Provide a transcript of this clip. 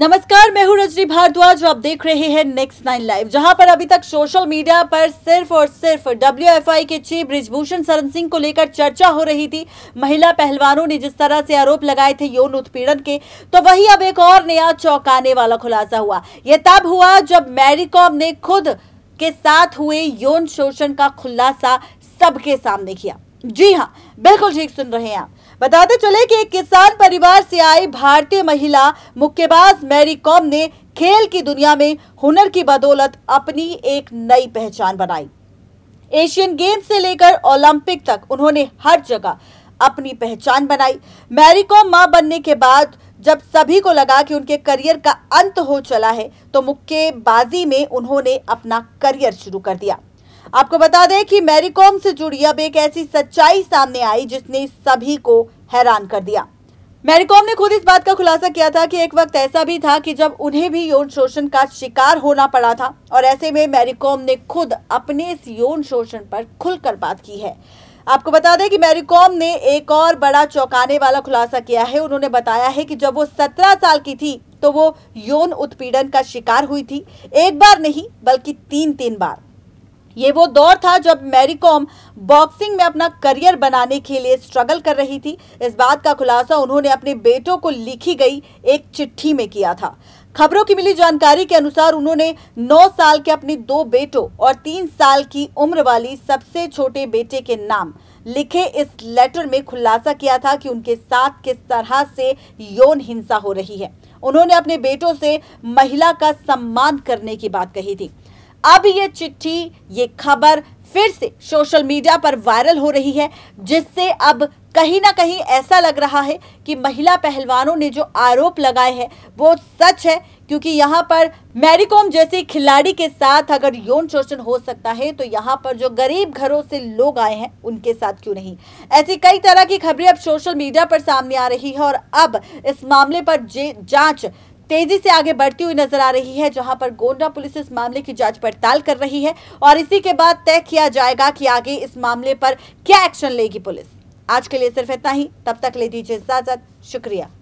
नमस्कार मैं हूं रजनी भारद्वाज आप देख रहे हैं नेक्स्ट नाइन लाइव जहां पर अभी तक सोशल मीडिया पर सिर्फ और सिर्फ डब्ल्यू के चीफ ब्रिजभूषण शरण सिंह को लेकर चर्चा हो रही थी महिला पहलवानों ने जिस तरह से आरोप लगाए थे यौन उत्पीड़न के तो वही अब एक और नया चौंकाने वाला खुलासा हुआ ये तब हुआ जब मैरीकॉम ने खुद के साथ हुए यौन शोषण का खुलासा सबके सामने किया जी हाँ बिल्कुल ठीक सुन रहे हैं आप बताते तो चले कि एक किसान परिवार से आई भारतीय महिला मुक्केबाज मैरी कॉम ने खेल की दुनिया में हुनर की बदौलत अपनी एक नई पहचान बनाई एशियन गेम्स से लेकर ओलंपिक तक उन्होंने हर जगह अपनी पहचान बनाई मैरी कॉम मां बनने के बाद जब सभी को लगा कि उनके करियर का अंत हो चला है तो मुक्केबाजी में उन्होंने अपना करियर शुरू कर दिया आपको बता दें कि मैरीकॉम से जुड़ी अब एक ऐसी सच्चाई सामने आई जिसने सभी को हैरान कर दिया मैरीकॉम ने खुद इस बात का खुलासा किया था कि एक वक्त ऐसा भी था कि जब उन्हें भी यौन शोषण का शिकार होना पड़ा था और ऐसे में मैरीकॉम ने खुद अपने इस यौन शोषण पर खुलकर बात की है आपको बता दें कि मैरीकॉम ने एक और बड़ा चौंकाने वाला खुलासा किया है उन्होंने बताया है कि जब वो सत्रह साल की थी तो वो यौन उत्पीड़न का शिकार हुई थी एक बार नहीं बल्कि तीन तीन बार ये वो दौर था जब मैरी कॉम बॉक्सिंग में अपना करियर बनाने के लिए स्ट्रगल कर रही थी इस बात का खुलासा उन्होंने अपने बेटों को लिखी गई एक चिट्ठी में किया था खबरों की मिली जानकारी के अनुसार उन्होंने 9 साल के अपने दो बेटों और 3 साल की उम्र वाली सबसे छोटे बेटे के नाम लिखे इस लेटर में खुलासा किया था कि उनके साथ किस तरह से यौन हिंसा हो रही है उन्होंने अपने बेटों से महिला का सम्मान करने की बात कही थी अब ये चिट्ठी ये खबर फिर से सोशल मीडिया पर वायरल हो रही है जिससे अब कहीं ना कहीं ऐसा लग रहा है कि महिला पहलवानों ने जो आरोप लगाए हैं वो सच है क्योंकि यहाँ पर मैरीकॉम जैसे खिलाड़ी के साथ अगर यौन शोषण हो सकता है तो यहाँ पर जो गरीब घरों से लोग आए हैं उनके साथ क्यों नहीं ऐसी कई तरह की खबरें अब सोशल मीडिया पर सामने आ रही है और अब इस मामले पर जांच तेजी से आगे बढ़ती हुई नजर आ रही है जहां पर गोंडा पुलिस इस मामले की जांच पड़ताल कर रही है और इसी के बाद तय किया जाएगा कि आगे इस मामले पर क्या एक्शन लेगी पुलिस आज के लिए सिर्फ इतना ही तब तक ले दीजिए इजाजत शुक्रिया